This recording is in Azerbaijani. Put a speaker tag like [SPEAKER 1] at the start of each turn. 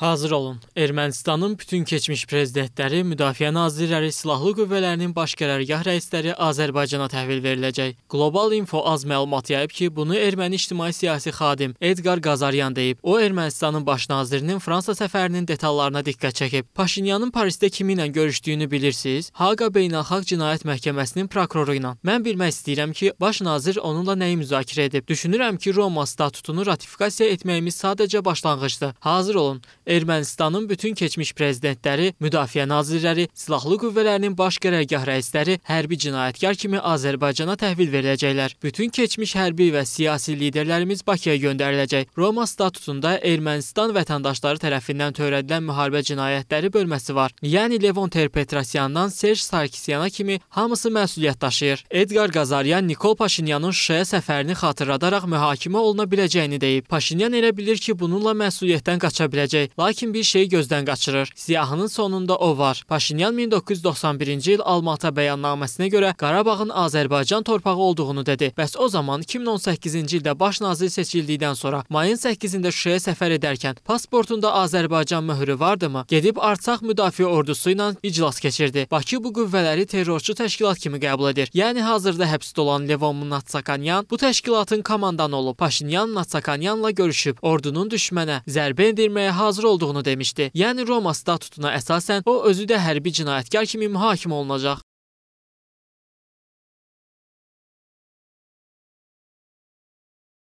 [SPEAKER 1] Hazır olun. Ermənistanın bütün keçmiş prezidentləri, müdafiə nazirləri, silahlı qüvvələrinin baş qərargah rəisləri Azərbaycana təhvil veriləcək. Global Info az məlumat yayıb ki, bunu erməni ictimai siyasi xadim Edgar Qazaryan deyib. O Ermənistanın baş nazirinin Fransa səfərinin detallarına diqqət çəkib. Paşinyanın Parisdə kimi ilə görüşdüyünü bilirsiniz? Haqa Beynəlxalq Cinayət Məhkəməsinin prokuroru ilə. Mən bilmək istəyirəm ki, baş nazir onunla nəyi müzakirə edib. Düşünürəm ki, Roma statutunu ratifikasiya etməyimiz sadəcə başlanğıcdır. Hazır olun. Ermənistanın bütün keçmiş prezidentləri, müdafiə nazirləri, silahlı qüvvələrinin baş qərargah rəisləri hərbi cinayətkar kimi Azərbaycana təhvil veriləcəklər. Bütün keçmiş hərbi və siyasi liderlərimiz Bakıya göndəriləcək. Roma statusunda Ermənistan vətəndaşları tərəfindən törədilən müharibə cinayətləri bölməsi var. Yəni Levon Terpetrosyandan Serj Sarkisyana kimi hamısı məsuliyyət daşıyır. Edqar Qazaryan Nikol Paşinyanın Şuşaya səfərini xatırladaraq mühakimə oluna biləcəyini deyib. Paşinyan elə bilir ki, bununla məsuliyyətdən qaça biləcək. Lakin bir şey gözdən qaçırır. Siyahının sonunda o var. Paşinyan 1991-ci il Almata bəyannaməsinə görə Qarabağın Azərbaycan torpağı olduğunu dedi. Bəs o zaman 2018-ci ildə baş nazir seçildikdən sonra mayın 8-də Şuşaya səfər edərkən pasportunda Azərbaycan möhrü vardımı? Gedib Artsaq müdafiə ordusu ilə iclas keçirdi. Bakı bu qüvvələri terrorçu təşkilat kimi qəbul edir. Yəni hazırda həbsdə olan Levon Natsakanyan bu təşkilatın komandanı olub. Paşinyan Natsakanyanla görüşüb ordunun düşmənə zərbə endirməyə hazır hazır olduğunu demişdi. Yəni Roma statutuna əsasən o özü də hərbi cinayətkar kimi mühakimə olunacaq.